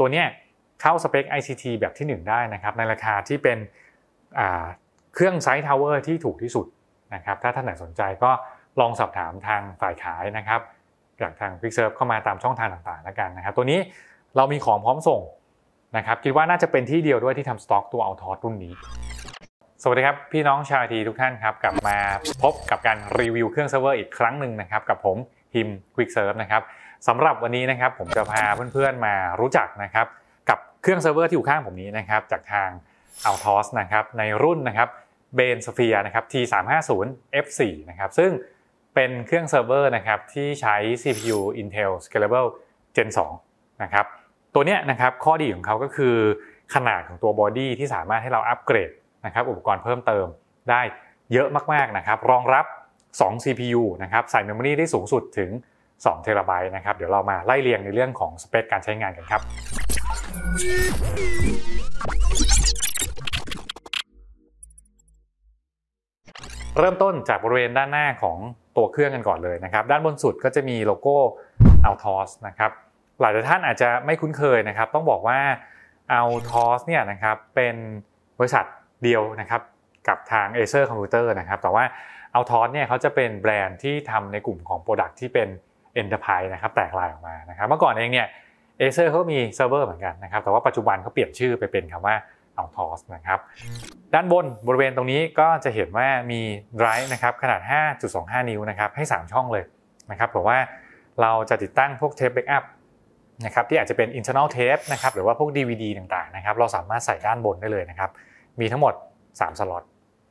ตัวเนี้ยเข้าสเปค ICT แบบที่ 1 ได้นะครับ ในราคาที่เป็นเครื่องไซต์ทาวเวอร์ที่ถูกที่สุดนะครับ ถ้าท่านไหนสนใจก็ลองสอบถามทางฝ่ายขายนะครับจากทางพิกเซิร์ฟเข้ามาตามช่องทางต่างๆ แล้วกันนะครับ ตัวนี้เรามีของพร้อมส่งนะครับ คิดว่าน่าจะเป็นที่เดียวด้วยที่ทำสต็อกตัวเอาทอสรุ่นนี้ สวัสดีครับพี่น้องชาวทีทุกท่านครับกลับมาพบกับการรีวิวเครื่องเซิร์ฟเวอร์อีกครั้งหนึ่งนะครับกับผมฮิมควิกเซิร์ฟนะครับสำหรับวันนี้นะครับผมจะพาเพื่อนๆมารู้จักนะครับกับเครื่องเซิร์ฟเวอร์ที่อยู่ข้างผมนี้นะครับจากทาง a l t o s นะครับในรุ่นนะครับ b e n s p h e r e นะครับ T350F4 นะครับซึ่งเป็นเครื่องเซิร์ฟเวอร์นะครับที่ใช้ CPU Intel Scalable Gen 2นะครับตัวเนี้ยนะครับข้อดีของเขาก็คือขนาดของตัวบอดี้ที่สามารถให้เราอัปเกรดนะครับอุปกรณ์เพิ่มเติมได้เยอะมากๆนะครับรองรับ 2 CPU นะครับใส่เมมโมรีได้สูงสุดถึง2เทราไบต์นะครับเดี๋ยวเรามาไล่เรียงในเรื่องของสเปคการใช้งานกันครับ เริ่มต้นจากบริเวณด้านหน้าของตัวเครื่องกันก่อนเลยนะครับด้านบนสุดก็จะมีโลโก้ Altos นะครับหลายท่านอาจจะไม่คุ้นเคยนะครับ ต้องบอกว่า Altos เนี่ยนะครับเป็นบริษัทเดียวนะครับกับทาง Acer Computer นะครับแต่ว่า Altos เนี่ยเขาจะเป็นแบรนด์ที่ทำในกลุ่มของโปรดักที่เป็น Enterprise นะครับแตกลายออกมา นะครับ เมื่อก่อนเองเนี่ยเอเซอร์เขามีเซิร์ฟเวอร์เหมือนกันนะครับ แต่ว่าปัจจุบันเขาเปลี่ยนชื่อไปเป็นคำว่า a l ทอสนะครับ ด้านบนบริเวณตรงนี้ก็จะเห็นว่ามีไดรฟ์นะครับขนาด 5.25 นิ้วนะครับให้ 3 ช่องเลยนะครับผมว่าเราจะติดตั้งพวกเทปแบ็กอัพนะครับที่อาจจะเป็น internal tape นะครับหรือว่าพวก DVD ต่างๆนะครับเราสามารถใส่ด้านบนได้เลยนะครับมีทั้งหมด 3 สล็อต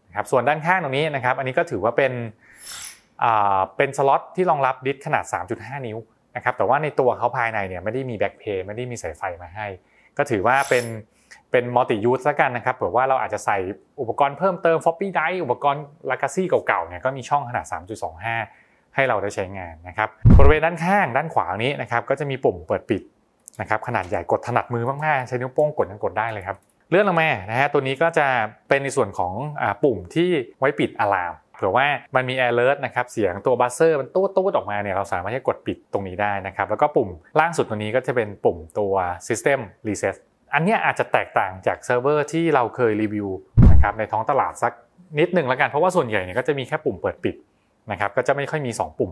นะครับส่วนด้านข้างตรงนี้นะครับอันนี้ก็ถือว่าเป็นเป็นสล็อตที่รองรับดิสขนาด 3.5 นิ้วนะครับ แต่ว่าในตัวเขาภายในเนี่ยไม่ได้มีแบ็คเพย์ไม่ได้มีสายไฟมาให้ ก็ถือว่าเป็นเป็นมัลติยูสละกันนะครับเผื่อว่าเราอาจจะใส่อุปกรณ์เพิ่มเติมฟอปปี้ไดอุปกรณ์ลากาซี่เก่าๆเนี่ยก็มีช่องขนาด 3.25 ให้เราได้ใช้งานนะครับ บริเวณด้านข้างด้านขวานี้นะครับก็จะมีปุ่มเปิดปิดนะครับขนาดใหญ่กดถนัดมือมากๆใช้นิ้วโป้งกดยังกดได้เลยครับเลื่อนลงมานะฮะตัวนี้ก็จะเป็นในส่วนของอปุ่มที่ไว้ปิดอะลามเผื่อว่ามันมี alert นะครับเสียงตัวบัสเซอร์มันตู้ตู้ออกมาเนี่ยเราสามารถจะกดปิดตรงนี้ได้นะครับแล้วก็ปุ่มล่างสุดตรงนี้ก็จะเป็นปุ่มตัว system reset อันนี้อาจจะแตกต่างจากเซิร์ฟเวอร์ที่เราเคยรีวิวนะครับในท้องตลาดสักนิดหนึ่งแล้วกัน เพราะว่าส่วนใหญ่เนี่ยก็จะมีแค่ปุ่มเปิดปิดนะครับก็จะไม่ค่อยมี 2 ปุ่ม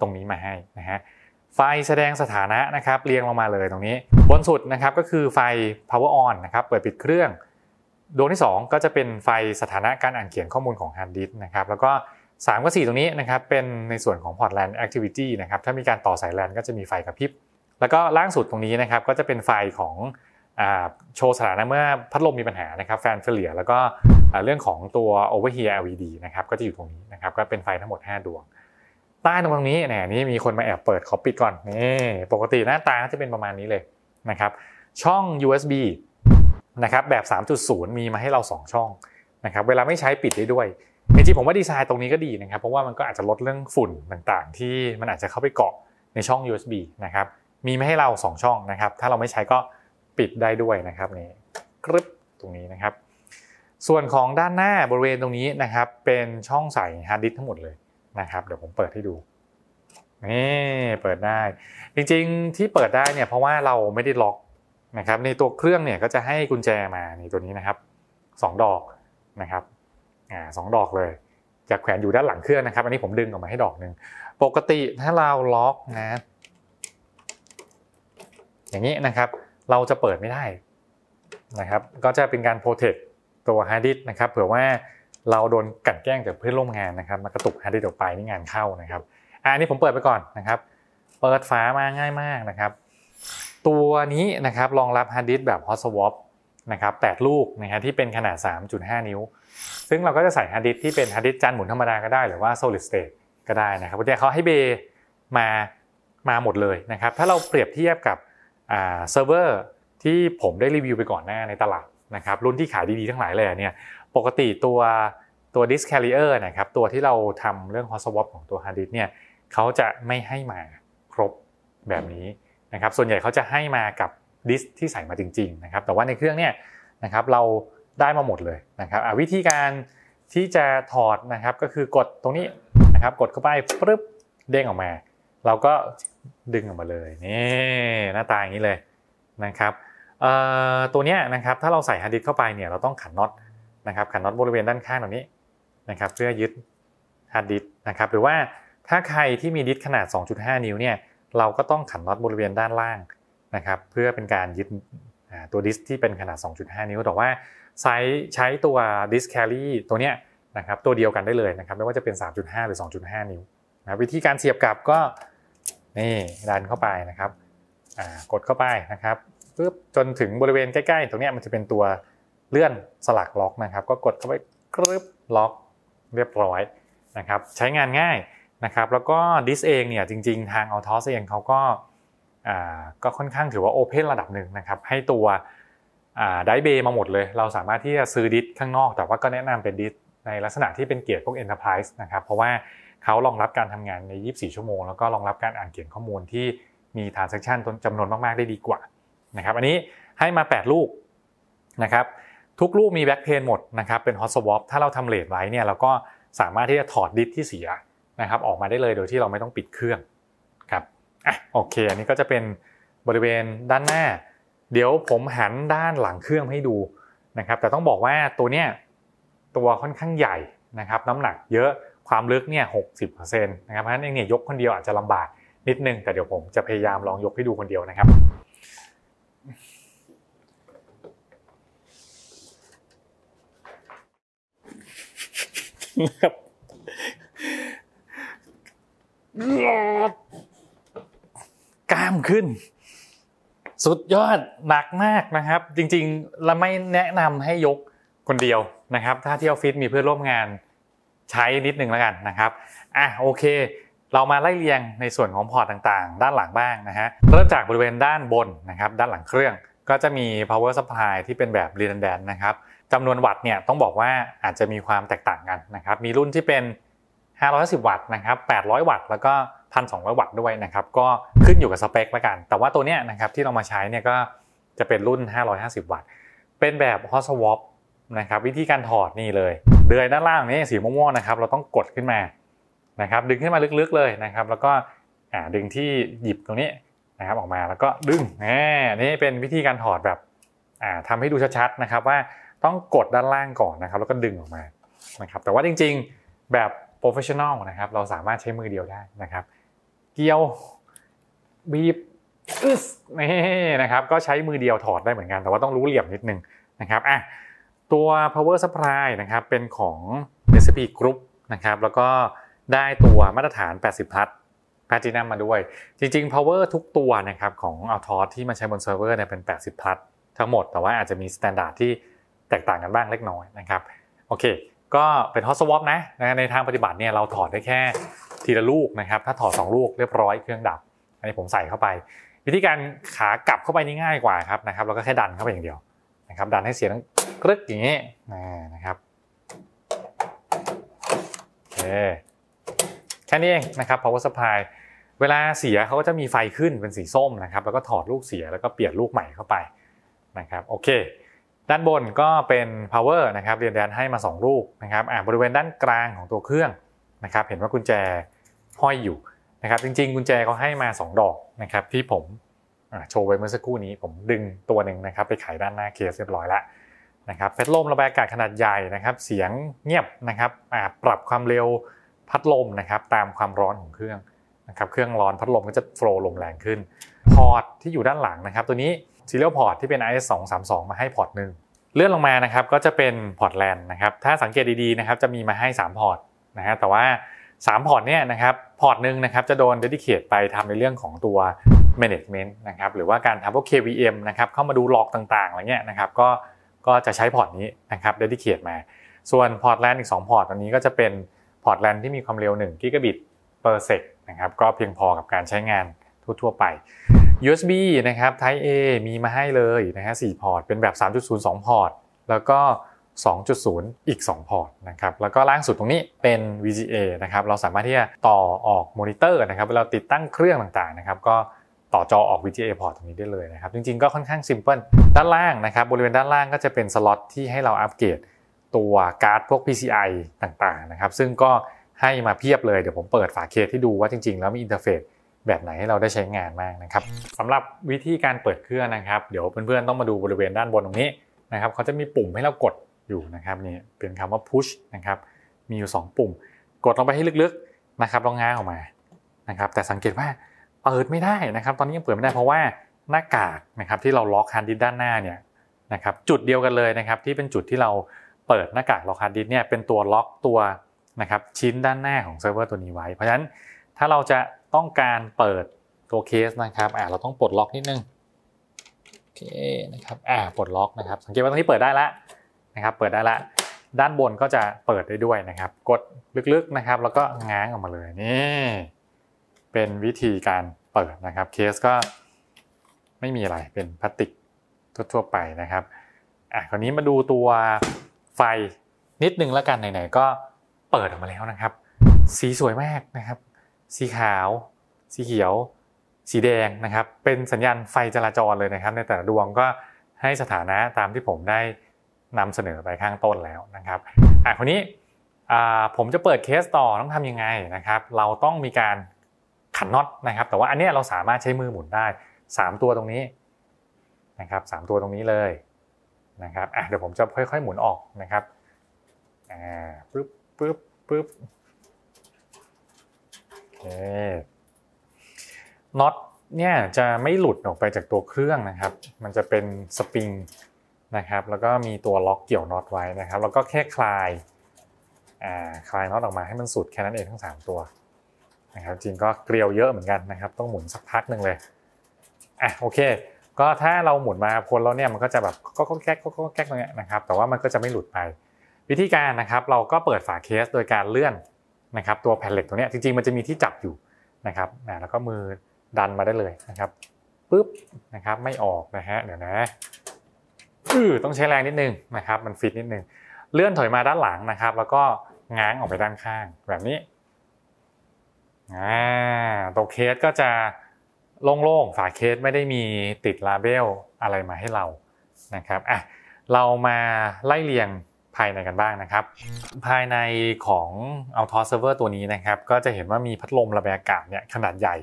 ตรงนี้มาให้นะฮะไฟแสดงสถานะนะครับเรียงลงมาเลยตรงนี้ บนสุดนะครับก็คือไฟ power on นะครับเปิดปิดเครื่องดวงที่ 2 ก็จะเป็นไฟสถานะการอ่านเขียนข้อมูลของฮาร์ดดิส์นะครับแล้วก็3กับ4ตรงนี้นะครับเป็นในส่วนของพอร์ตแลนด์แอคทิวิตี้นะครับถ้ามีการต่อสายแลนก็จะมีไฟกระพริบ แล้วก็ล่างสุดตรงนี้นะครับก็จะเป็นไฟของโชว์สถานะเมื่อพัดลมมีปัญหานะครับแฟนเฟลียแล้วก็เรื่องของตัว Overhear LED นะครับก็จะอยู่ตรงนี้นะครับก็เป็นไฟทั้งหมด 5 ดวงใต้ตรงนี้เนี่ยนี่มีคนมาแอบเปิดขอปิดก่อนนี่ปกติหน้าตาจะเป็นประมาณนี้เลยนะครับช่อง USB นะครับแบบ 3.0 มีมาให้เรา 2 ช่องนะครับเวลาไม่ใช้ปิดได้ด้วยจริงผมว่าดีไซน์ตรงนี้ก็ดีนะครับเพราะว่ามันก็อาจจะลดเรื่องฝุ่นต่างๆ ที่มันอาจจะเข้าไปเกาะในช่อง USB นะครับมีไม่ให้เรา 2 ช่องนะครับถ้าเราไม่ใช้ก็ปิดได้ด้วยนะครับนี่กรึบตรงนี้นะครับ ส่วนของด้านหน้าบริเวณตรงนี้นะครับเป็นช่องใส่ฮาร์ดดิสทั้งหมดเลยนะครับเดี๋ยวผมเปิดให้ดูนี่เปิดได้จริงๆที่เปิดได้เนี่ยเพราะว่าเราไม่ได้ล็อกนะครับในตัวเครื่องเนี่ยก็จะให้กุญแจมาในตัวนี้นะครับ2ดอกนะครับอ่าสดอกเลยจะแขวนอยู่ด้านหลังเครื่องนะครับ อันนี้ผมดึงออกมาให้ดอกหนึ่งปกติถ้าเราล็อกนะ อย่างนี้นะครับเราจะเปิดไม่ได้นะครับ ก็จะเป็นการโปรเทคตัวฮาร์ดดิสนะครับ เผื่อว่าเราโดนกัดนแกล้งจากเพื่อนร่วมงานนะครับมากระตุกฮาร์ดดิสออกไปนี่งานเข้านะครับอันนี้ผมเปิดไปก่อนนะครับ เปิดฝามาง่ายมากนะครับตัวนี้นะครับรองรับฮาร์ดดิสแบบ hot swap นะครับ8ลูกนะฮะที่เป็นขนาด 3.5 นิ้ว ซึ่งเราก็จะใส่ฮาร์ดดิสที่เป็นฮาร์ดดิสจานหมุนธรรมดาก็ได้ หรือว่า solid state ก็ได้นะครับเพราะเขาให้เบมามาหมดเลยนะครับ ถ้าเราเปรียบเทียบกับเซิร์ฟเวอร์ที่ผมได้รีวิวไปก่อนหน้าในตลาดนะครับ รุ่นที่ขายดีๆ ทั้งหลายเลยเนี่ย ปกติตัวตัว disk carrier นะครับตัวที่เราทำเรื่อง hot swap ของตัว hard disk เนี่ยเขาจะไม่ให้มาครบแบบนี้ะครับส่วนใหญ่เขาจะให้มากับดิสที่ใส่มาจริงๆนะครับ แต่ว่าในเครื่องเนี่ยนะครับเราได้มาหมดเลยนะครับวิธีการที่จะถอดนะครับก็คือกดตรงนี้นะครับกดเข้าไปปึ๊บเด้งออกมา เราก็ดึงออกมาเลยนี่หน้าตาอย่างนี้เลยนะครับตัวนี้นะครับถ้าเราใส่ฮาร์ดดิสเข้าไปเนี่ยเราต้องขันน็อตนะครับขันน็อตบริเวณด้านข้างตรงนี้นะครับเพื่อยึดฮาร์ดดิสนะครับหรือว่าถ้าใครที่มีดิสขนาด 2.5นิ้วเนี่ยเราก็ต้องขันน็อตบริเวณด้านล่างนะครับเพื่อเป็นการยึดตัวดิสที่เป็นขนาด 2.5 นิ้วแต่ว่าใช้ใช้ตัวดิสแคลรี่ตัวเนี้ยนะครับตัวเดียวกันได้เลยนะครับ ไม่ว่าจะเป็น 3.5 หรือ 2.5 นิ้วนะวิธีการเสียบกลับก็นี่ดันเข้าไปนะครับกดเข้าไปนะครับปึ๊บจนถึงบริเวณใกล้ ๆ ตรงนี้มันจะเป็นตัวเลื่อนสลักล็อกนะครับ ก็กดเข้าไปกรึบล็อก เรียบร้อยนะครับใช้งานง่ายนะครับแล้วก็ดิสเองเนี่ยจริงๆทางออทอสเองเขาก็ก็ค่อนข้างถือว่าโอเพนระดับหนึ่งนะครับให้ตัวไดเบมาหมดเลย เราสามารถที่จะซื้อดิสข้างนอก แต่ว่าก็แนะนำเป็นดิสในลักษณะที่เป็นเกียรติพวก Enterprise นะครับเพราะว่าเขารองรับการทำงานใน 24 ชั่วโมงแล้วก็รองรับการอ่านเขียนข้อมูลที่มีฐานเซ a ชันจํจำนวนมากๆ ได้ดีกว่านะครับอันนี้ให้มา 8 ลูกนะครับทุกลูกมีแบ็กเพนหมดนะครับเป็นฮอตสวอปถ้าเราทำเลทไว้เนี่ยเราก็สามารถที่จะถอดดิสที่เสียนะครับออกมาได้เลยโดยที่เราไม่ต้องปิดเครื่องครับอ่ะโอเค อันนี้ก็จะเป็นบริเวณด้านหน้า เดี๋ยวผมหันด้านหลังเครื่องให้ดูนะครับ แต่ต้องบอกว่าตัวเนี้ยตัวค่อนข้างใหญ่นะครับ น้ำหนักเยอะความลึกเนี่ยหกสิบเปอร์เซ็นต์นะครับเพราะฉะนั้นเนี่ยยกคนเดียวอาจจะลำบากนิดนึงแต่เดี๋ยวผมจะพยายามลองยกให้ดูคนเดียวนะครับนะครับกล้ามขึ้น สุดยอดหนักมากนะครับ จริงๆเราไม่แนะนำให้ยกคนเดียวนะครับ ถ้าที่ออฟฟิศมีเพื่อนร่วมงานใช้นิดนึงแล้วกันนะครับอ่ะโอเค เรามาไล่เรียงในส่วนของพอร์ตต่างๆ ด้านหลังบ้างนะฮะเริ่มจากบริเวณด้านบนนะครับด้านหลังเครื่อง ก็จะมี power supply ที่เป็นแบบ redundant นะครับจำนวนวัตต์เนี่ยต้องบอกว่าอาจจะมีความแตกต่างกันนะครับ มีรุ่นที่เป็น550 วัตต์นะครับ 800 วัตต์แล้วก็ 1,200 วัตต์ด้วยนะครับ ก็ขึ้นอยู่กับสเปคละกัน แต่ว่าตัวเนี้ยนะครับที่เรามาใช้เนี่ยก็จะเป็นรุ่น 550 วัตต์ เป็นแบบ hot swap นะครับวิธีการถอดนี่เลยเดือยด้านล่างนี่สีม่วงๆนะครับเราต้องกดขึ้นมา นะครับ ดึงขึ้นมาลึกๆเลยนะครับ แล้วก็ดึงที่หยิบตรงนี้นะครับออกมาแล้วก็ดึง นี่เป็นวิธีการถอดแบบทำให้ดูชัดๆนะครับว่าต้องกดด้านล่างก่อนนะครับแล้วก็ดึงออกมา นะครับแต่ว่าจริงๆแบบ r o f e s s i o n a l นะครับเราสามารถใช้มือเดียวได้นะครับ เกี่ยวบีบอนี่นะครับ ก็ใช้มือเดียวถอดได้เหมือนกัน แต่ว่าต้องรู้เหลี่ยมนิดนึงนะครับอ่ะตัว power supply นะครับเป็นของ recipe group นะครับแล้วก็ได้ตัวมาตรฐาน 80 พัทแพจินัมมาด้วย จริงๆ power ทุกตัวนะครับของอัลทอสที่มาใช้บนเซิร์ฟเวอร์เนี่ยเป็น 80 พัททั้งหมด แต่ว่าอาจจะมีมาตรฐานที่แตกต่างกันบ้างเล็กน้อยนะครับโอเคก็เป็นฮอสวอปนะ ในทางปฏิบัติเนี่ยเราถอดได้แค่ทีละลูกนะครับ ถ้าถอด 2 ลูกเรียบร้อยเครื่องดับ อันนี้ผมใส่เข้าไป วิธีการขากลับเข้าไปนี่ง่ายกว่าครับนะครับเราก็แค่ดันเข้าไปอย่างเดียวนะครับดันให้เสียงกรึ๊กอย่างนี้นะครับโอเคแค่นี้เองนะครับ power supply เวลาเสียเขาก็จะมีไฟขึ้นเป็นสีส้มนะครับ แล้วก็ถอดลูกเสียแล้วก็เปลี่ยนลูกใหม่เข้าไปนะครับโอเคด้านบนก็เป็น power นะครับเรียนแดนให้มา 2 ลูกนะครับอ่าบริเวณด้านกลางของตัวเครื่องนะครับเห็นว่ากุญแจห้อยอยู่นะครับจริงๆกุญแจเขาให้มา 2 ดอกนะครับที่ผมโชว์ไว้เมื่อสักครู่นี้ผมดึงตัวหนึ่งนะครับไปขายด้านหน้าเคสเรียบร้อยแล้วนะครับพัดลมระบายอากาศขนาดใหญ่นะครับเสียงเงียบนะครับอ่าปรับความเร็วพัดลมนะครับตามความร้อนของเครื่องนะครับเครื่องร้อนพัดลมก็จะโฟล์ลมแรงขึ้นพอร์ตที่อยู่ด้านหลังนะครับ ตัวนี้ซีเรียลพอร์ตที่เป็น IS 2 3 2มาให้พอร์ตหนึ่งเลื่อนลงมานะครับก็จะเป็นพอร์ตแลนด์นะครับถ้าสังเกตดีๆนะครับจะมีมาให้3พอร์ตนะฮะแต่ว่า3พอร์ตเนี่ยนะครับพอร์ตหนึ่งนะครับจะโดนเดดิเคทไปทำในเรื่องของตัว management นะครับหรือว่าการทำพวก KVM นะครับเข้ามาดูลอกต่างๆอะไรเงี้ยนะครับก็ก็จะใช้พอร์ตนี้นะครับเดดิเคทมาส่วนพอร์ตแลนด์อีก2พอร์ตอันนี้ก็จะเป็นพอร์ตแลนด์ที่มีความเร็ว1กิกะบิต per sec นะครับก็เพียงพอกับการใช้งานทั่วๆไป USB นะครับ Type A มีมาให้เลยนะฮะ 4 พอร์ต เป็นแบบ 3.0 2 พอร์ต แล้วก็ 2.0 อีก 2 พอร์ตนะครับ แล้วก็ล่างสุดตรงนี้เป็น VGA นะครับ เราสามารถที่จะต่อออกมอนิเตอร์นะครับเวลาติดตั้งเครื่องต่างๆนะครับ ก็ต่อจอออก VGA พอร์ตตรงนี้ได้เลยนะครับ จริงๆก็ค่อนข้างิมเพิลด้านล่างนะครับ บริเวณด้านล่างก็จะเป็นสล็อตที่ให้เราอัปเกรดตัวการ์ดพวก PCI ต่างๆนะครับ ซึ่งก็ให้มาเพียบเลย เดี๋ยวผมเปิดฝาเคสที่ดูว่าจริงๆแล้วมีอินเทอร์เฟซแบบไหนให้เราได้ใช้งานมากนะครับสำหรับวิธีการเปิดเครื่องนะครับ เดี๋ยวเพื่อนๆ ต้องมาดูบริเวณด้านบนตรงนี้นะครับเขาจะมีปุ่มให้เรากดอยู่นะครับนี่เป็นคำว่า push นะครับมีอยู่ 2 ปุ่ม กดลงไปให้ลึกๆนะครับลองง้างออกมานะครับแต่สังเกตว่า เปิดไม่ได้นะครับ ตอนนี้ยังเปิดไม่ได้เพราะว่าหน้ากากนะครับที่เราล็อกฮาร์ดดิสด้านหน้าเนี่ยนะครับ จุดเดียวกันเลยนะครับที่เป็นจุดที่เราเปิดหน้ากากล็อกฮาร์ดดิสเนี่ยเป็นตัวล็อกตัวนะครับชิ้นด้านหน้าของเซิร์ฟเวอร์ตัวนี้ไว้ เพราะฉะนั้นถ้าเราจะต้องการเปิดตัวเคสนะครับ อ่าเราต้องปลดล็อกนิดนึง โอเคนะครับอ่าปลดล็อกนะครับ สังเกตว่าตรงนี้เปิดได้แล้วนะครับ เปิดได้แล้ว ด้านบนก็จะเปิดได้ด้วยนะครับ กดลึกๆนะครับ แล้วก็ง้างออกมาเลย นี่ เป็นวิธีการเปิดนะครับ เคสก็ไม่มีอะไร เป็นพลาสติกทั่วๆไปนะครับอ่ะคราวนี้มาดูตัวไฟนิดนึงแล้วกัน ไหนๆก็เปิดออกมาแล้วนะครับ สีสวยมากนะครับสีขาว สีเขียว สีแดงนะครับ เป็นสัญญาณไฟจราจรเลยนะครับ ในแต่ละดวงก็ให้สถานะตามที่ผมได้นำเสนอไปข้างต้นแล้วนะครับ อ่ะคนนี้ผมจะเปิดเคสต่อต้องทำยังไงนะครับ เราต้องมีการขันน็อตนะครับ แต่ว่าอันนี้เราสามารถใช้มือหมุนได้3ตัวตรงนี้นะครับสตัวตรงนี้เลยนะครับอ่ะเดี๋ยวผมจะค่อยๆ หมุนออกนะครับ อ่าปึ๊บปึ๊บปึ๊บน็อตเนี่ยจะไม่หลุดออกไปจากตัวเครื่องนะครับ มันจะเป็นสปริงนะครับ แล้วก็มีตัวล็อกเกี่ยวน็อตไว้นะครับ แล้วก็แค่คลายคลายน็อตออกมาให้มันสุดแค่นั้นเองทั้ง 3 ตัวนะครับ จริงก็เกลียวเยอะเหมือนกันนะครับ ต้องหมุนสักพักหนึ่งเลย อ่ะโอเค ก็ถ้าเราหมุนมาคนเราเนี่ยมันก็จะแบบก็แก๊กก็แก๊กตรงนี้นะครับ แต่ว่ามันก็จะไม่หลุดไป วิธีการนะครับ เราก็เปิดฝาเคสโดยการเลื่อนนะครับตัวแผ่นเหล็กตัวนี้จริงๆมันจะมีที่จับอยู่นะครับ แล้วก็มือดันมาได้เลยนะครับปุ๊บนะครับไม่ออกนะฮะเดี๋ยวนะออต้องใช้แรงนิดนึงนะครับมันฟิตนิดนึง เลื่อนถอยมาด้านหลังนะครับ แล้วก็ง้างออกไปด้านข้างแบบนี้ตัวเคสก็จะโล่งๆ ฝาเคสไม่ได้มีติดลาเบลอะไรมาให้เรานะครับอ่ะเรามาไล่เรียงภายในกันบ้างนะครับภายในของ Altos Server ตัวนี้นะครับก็จะเห็นว่ามีพัดลมระบายอากาศเนี่ยขนาดใหญ่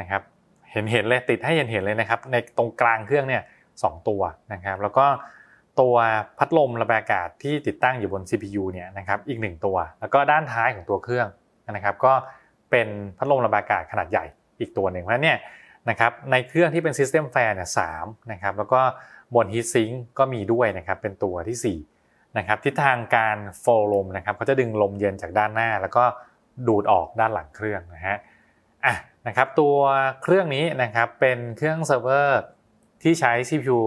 นะครับเห็นเห็นเลยติดให้เห็นเห็นเลยนะครับในตรงกลางเครื่องเนี่ยสตัวนะครับแล้วก็ตัวพัดลมระบายอากาศที่ติดตั้งอยู่บน CPU เนี่ยนะครับอีก 1 ตัว แล้วก็ด้านท้ายของตัวเครื่องนะครับก็เป็นพัดลมระบายอากาศขนาดใหญ่ อีกตัวหนึ่งเพราะนเนี่ยนะครับในเครื่องที่เป็น System Fan เนี่ยสนะครับแล้วก็บนฮีทซิงก์ก็มีด้วยนะครับเป็นตัวที่ 4นะครับทิศทางการโฟลลมนะครับเขาจะดึงลมเย็นจากด้านหน้า แล้วก็ดูดออกด้านหลังเครื่องนะฮะอ่ะนะครับตัวเครื่องนี้นะครับเป็นเครื่องเซิร์ฟเวอร์ที่ใช้ CPU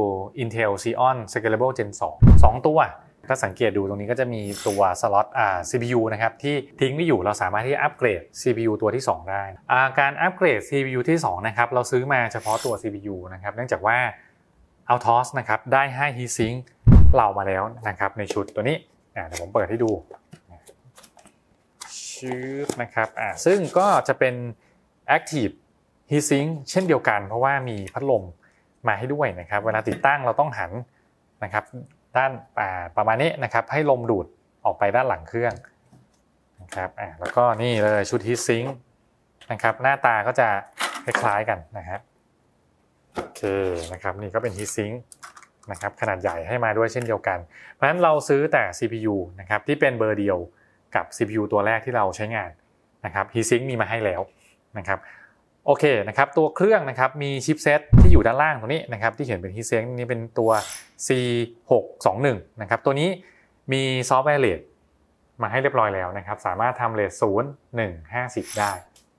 Intel Xeon Scalable Gen 2 2ตัวถ้าสังเกตดูตรงนี้ก็จะมีตัวสล็อตอ่า CPU นะครับที่ทิ้งไม่อยู่เราสามารถที่อัปเกรด CPU ตัวที่ 2 ได้ การอัปเกรด CPU ที่2นะครับเราซื้อมาเฉพาะตัว CPU นะครับเนื่องจากว่า Altos นะครับได้ให้ Heatsink เรามาแล้วนะครับในชุดตัวนี้เดี๋ยวผมเปิดให้ดูชุดนะครับอ่าซึ่งก็จะเป็น Active Heatsink เช่นเดียวกัน เพราะว่ามีพัดลมมาให้ด้วยนะครับ เวลาติดตั้งเราต้องหันนะครับ ด้านประมาณนี้นะครับ ให้ลมดูดออกไปด้านหลังเครื่องนะครับอ่าแล้วก็นี่เลยชุด Heatsink นะครับหน้าตาก็จะคล้ายๆกันนะครับโอเคนะครับนี่ก็เป็น Heatsink นะครับขนาดใหญ่ให้มาด้วยเช่นเดียวกัน เพราะฉะนั้นเราซื้อแต่ CPU นะครับที่เป็นเบอร์เดียวกับ CPU ตัวแรกที่เราใช้งานนะครับ Heatsink มีมาให้แล้วนะครับโอเคนะครับ ตัวเครื่องนะครับมีชิปเซตที่อยู่ด้านล่างตรงนี้นะครับที่เขียนเป็น Heatsink นี่เป็นตัว C621 นะครับตัวนี้มีซอฟต์แวร์เลดมาให้เรียบร้อยแล้วนะครับสามารถทำเลท0 1 50 ได้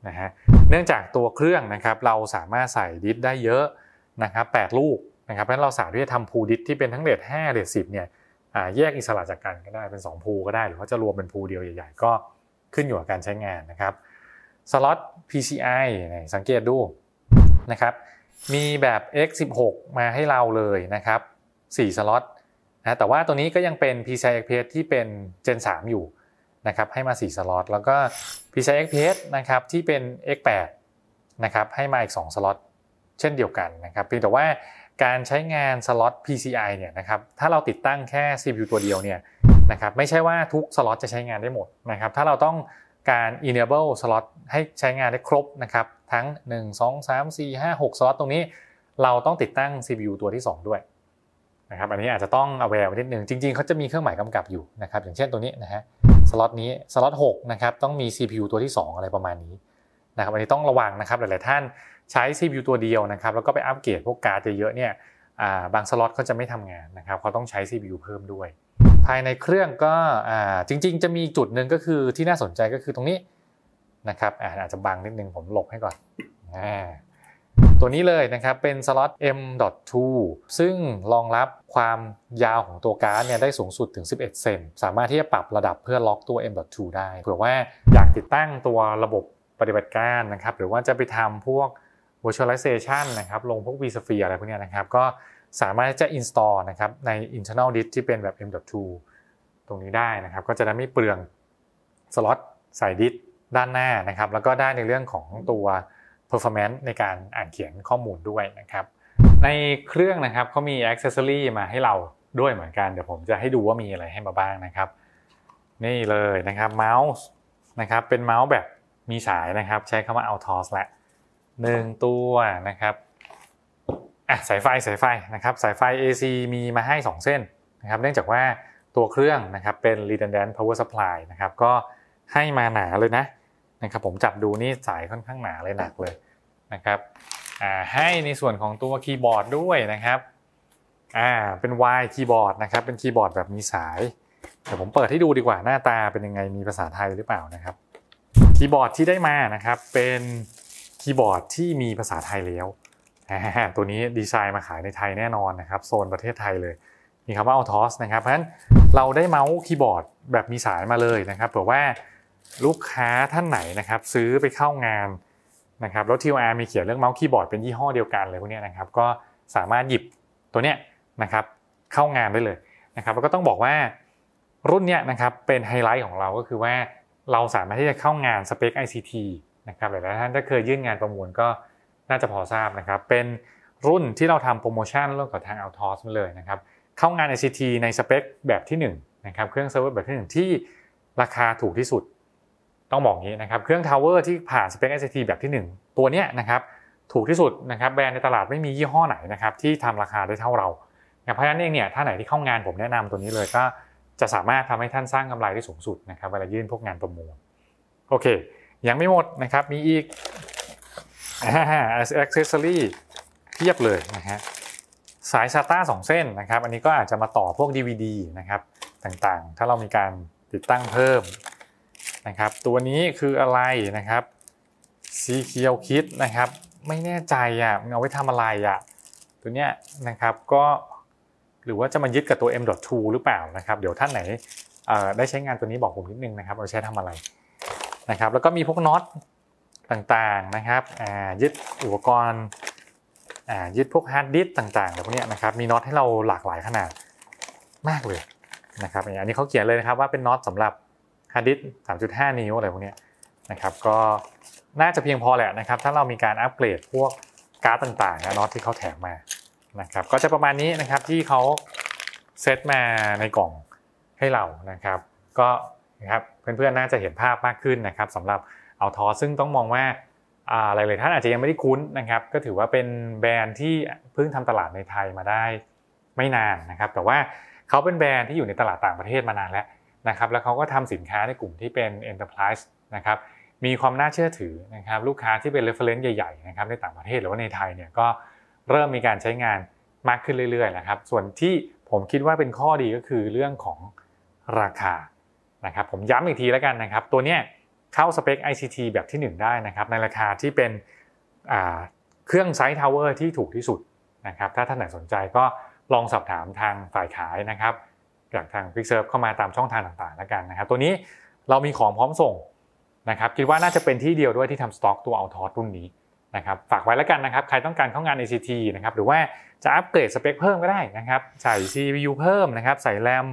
นะฮะเนื่องจากตัวเครื่องนะครับเราสามารถใส่ดิสได้เยอะนะครับ8ลูกนะครับ เพราะฉะนั้นเราสามารถที่จะทำพูดิสที่เป็นทั้งเลทห้าเลทสิบเนี่ยแยกอิสระจากกันก็ได้ เป็น2พูก็ได้ หรือว่าจะรวมเป็นพูเดียวใหญ่ๆก็ขึ้นอยู่กับการใช้งานนะครับ สล็อต PCI สังเกตดูนะครับ มีแบบ X16 มาให้เราเลยนะครับ4สล็อตนะ แต่ว่าตัวนี้ก็ยังเป็น PCI Express ที่เป็น Gen 3อยู่นะครับ ให้มา4สล็อต แล้วก็ PCI Express นะครับ ที่เป็น X8 นะครับ ให้มาอีก2สล็อต เช่นเดียวกันนะครับ เพียงแต่ว่าการใช้งานสล็อต PCI เนี่ยนะครับถ้าเราติดตั้งแค่ CPU ตัวเดียวเนี่ยนะครับไม่ใช่ว่าทุกสล็อตจะใช้งานได้หมดนะครับถ้าเราต้องการ enable สล็อตให้ใช้งานได้ครบนะครับทั้ง 1 2 3 4 5 6 สล็อตตรงนี้ เราต้องติดตั้ง CPU ตัวที่ 2 ด้วยนะครับอันนี้อาจจะต้อง aware นิดนึง จริงๆเขาจะมีเครื่องหมายกำกับอยู่นะครับอย่างเช่นตัวนี้นะฮะสล็อตนี้ สล็อต6นะครับต้องมี CPU ตัวที่ 2 อะไรประมาณนี้ะครับอันนี้ต้องระวังนะครับหลาย ๆ ท่านใช้ CPU ตัวเดียวนะครับแล้วก็ไปอัปเกรดพวกการ์ดเยอะๆเนี่ยบางสล็อตเขาจะไม่ทำงานนะครับเขาต้องใช้ CPU เพิ่มด้วย ภายในเครื่องก็จริง ๆ จะมีจุดหนึ่งก็คือที่น่าสนใจก็คือตรงนี้นะครับอาจจะบังนิดนึงผมหลบให้ก่อนตัวนี้เลยนะครับเป็นสล็อต M.2 ซึ่งรองรับความยาวของตัวการ์ดเนี่ยได้สูงสุดถึง 11เซนสามารถที่จะปรับระดับเพื่อล็อกตัว M.2 ได้เผื่อว่าอยากติดตั้งตัวระบบปฏิบัติการนะครับ หรือว่าจะไปทำพวก virtualization นะครับ ลงพวก vSphere อะไรพวกนี้นะครับ ก็สามารถจะ install นะครับ ใน internal disk ที่เป็นแบบ M.2 ตรงนี้ได้นะครับ ก็จะได้ไม่เปลืองสล็อตใส่ดิสด้านหน้านะครับ แล้วก็ได้ในเรื่องของตัว performance ในการอ่านเขียนข้อมูลด้วยนะครับ ในเครื่องนะครับเขามี accessory มาให้เราด้วยเหมือนกันเดี๋ยวผม จะให้ดูว่ามีอะไรให้มาบ้างนะครับ นี่เลยนะครับเมาส์นะครับเป็นเมาส์แบบมีสายนะครับใช้คำว่าเอาทอสละหนึ่งตัวนะครับอ่ะสายไฟสายไฟนะครับสายไฟ AC มีมาให้ 2 เส้นนะครับ เนื่องจากว่าตัวเครื่องนะครับเป็น redundant power supply นะครับก็ให้มาหนาเลยนะนะครับผมจับดูนี่สายค่อนข้างหนาเลยหนักเลยนะครับให้ในส่วนของตัวคีย์บอร์ดด้วยนะครับอ่าเป็น Y คีย์บอร์ดนะครับเป็นคีย์บอร์ดแบบมีสาย เดี๋ยวผมเปิดให้ดูดีกว่าหน้าตาเป็นยังไงมีภาษาไทยหรือเปล่านะครับคีย์บอร์ดที่ได้มานะครับเป็นคีย์บอร์ดที่มีภาษาไทยแล้วตัวนี้ดีไซน์มาขายในไทยแน่นอนนะครับโซนประเทศไทยเลยมีคำว่า Altos นะครับ เพราะฉะนั้นเราได้เมาส์คีย์บอร์ดแบบมีสายมาเลยนะครับเผื่อว่าลูกค้าท่านไหนนะครับซื้อไปเข้างานนะครับ แล้วทีโมีเขียนเรื่องเมาส์คีย์บอร์ดเป็นยี่ห้อเดียวกันเลยพวกนี้นะครับก็สามารถหยิบตัวเนี้ยนะครับเข้างานได้เลยนะครับแล้วก็ต้องบอกว่ารุ่นเนี้ยนะครับเป็นไฮไลท์ของเราก็คือว่าเราสามารถที่จะเข้างานสเปค ICT นะครับหลายท่านถ้าเคยยื่นงานประมูลก็น่าจะพอทราบนะครับเป็นรุ่นที่เราทำโปรโมชั่นร่วมกับทาง Altos มาเลยนะครับเข้างาน ICT ในสเปค แบบที่1นะครับเครื่องเซิร์ฟเวอร์แบบที่1ที่ราคาถูกที่สุดต้องบอกงี้นะครับเครื่องทาวเวอร์ที่ผ่านสเปค ICT แบบที่ 1 ตัวเนี้ยนะครับถูกที่สุดนะครับแบรนด์ในตลาดไม่มียี่ห้อไหนนะครับที่ทำราคาได้เท่าเรา เพราะฉะนั้นเองเนี่ยถ้าไหนที่เข้างานผมแนะนำตัวนี้เลยก็จะสามารถทำให้ท่านสร้างกำไรได้สูงสุดนะครับเวลายื่นพวกงานประมูลโอเคยังไม่หมดนะครับมีอีกอ็อกเซสซอรี่เทียบเลยนะฮะสายชาต้าสองเส้นนะครับอันนี้ก็อาจจะมาต่อพวก DVD นะครับต่างๆ ถ้าเรามีการติดตั้งเพิ่มนะครับตัวนี้คืออะไรนะครับสีเขียวคิดนะครับ ไม่แน่ใจอ่ะเอาไว้ทำอะไรอ่ะตัวเนี้ยนะครับก็หรือว่าจะมายึดกับตัว M.2 หรือเปล่านะครับ เดี๋ยวท่านไหนได้ใช้งานตัวนี้บอกผมนิดนึงนะครับเราใช้ทำอะไรนะครับแล้วก็มีพวกน็อตต่างๆนะครับยึดอุปกรณ์ยึดพวกฮาร์ดดิสต่างๆแบบนี้นะครับมีน็อตให้เราหลากหลายขนาดมากเลยนะครับอันนี้เขาเขียนเลยนะครับว่าเป็นน็อตสำหรับฮาร์ดดิสต์3.5 นิ้วอะไรพวกนี้นะครับก็น่าจะเพียงพอแหละนะครับถ้าเรามีการอัปเกรดพวกการ์ดต่างๆน็อตที่เขาแถมมานะครับก็จะประมาณนี้นะครับที่เขาเซตมาในกล่องให้เรานะครับก็นะครับเพื่อนๆน่าจะเห็นภาพมากขึ้นนะครับสำหรับเอาทอซึ่งต้องมองว่าอะไรเลยท่านอาจจะยังไม่ได้คุ้นนะครับก็ถือว่าเป็นแบรนด์ที่เพิ่งทำตลาดในไทยมาได้ไม่นานนะครับแต่ว่าเขาเป็นแบรนด์ที่อยู่ในตลาดต่างประเทศมานานแล้วนะครับแล้วเขาก็ทำสินค้าในกลุ่มที่เป็น enterprise นะครับมีความน่าเชื่อถือนะครับลูกค้าที่เป็น reference ใหญ่ๆนะครับในต่างประเทศหรือว่าในไทยเนี่ยก็เริ่มมีการใช้งานมากขึ้นเรื่อยๆนะครับส่วนที่ผมคิดว่าเป็นข้อดีก็คือเรื่องของราคานะครับผมย้ำอีกทีแล้วกันนะครับตัวเนี้ยเข้าสเปค ICT แบบที่ 1 ได้นะครับในราคาที่เป็นเครื่องไซต์ทาวเวอร์ที่ถูกที่สุดนะครับถ้าท่านไหนสนใจก็ลองสอบถามทางฝ่ายขายนะครับจากทาง p i x s e r v e เข้ามาตามช่องทางต่างๆแล้วกันนะครับตัวนี้เรามีของพร้อมส่งนะครับคิดว่าน่าจะเป็นที่เดียวด้วยที่ทำสต็อกตัวเอาทอร์รุ่นนี้นะครับฝากไว้แล้วกันนะครับ ใครต้องการเข้างาน ACT นะครับ หรือว่าจะอัปเกรดสเปคเพิ่มก็ได้นะครับ ใส่ CPU เพิ่มนะครับ ใส่แรม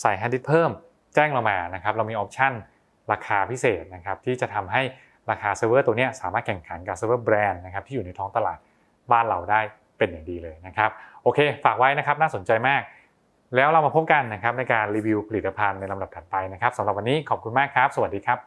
ใส่ฮาร์ดดิสเพิ่ม แจ้งเรามานะครับ เรามีออปชั่นราคาพิเศษนะครับ ที่จะทำให้ราคาเซิร์ฟเวอร์ตัวนี้สามารถแข่งขันกับเซิร์ฟเวอร์แบรนด์นะครับ ที่อยู่ในท้องตลาดบ้านเราได้เป็นอย่างดีเลยนะครับ โอเค ฝากไว้นะครับ น่าสนใจมาก แล้วเรามาพบกันนะครับในการรีวิวผลิตภัณฑ์ในลำดับถัดไปนะครับสำหรับวันนี้ขอบคุณมากครับ สวัสดีครับ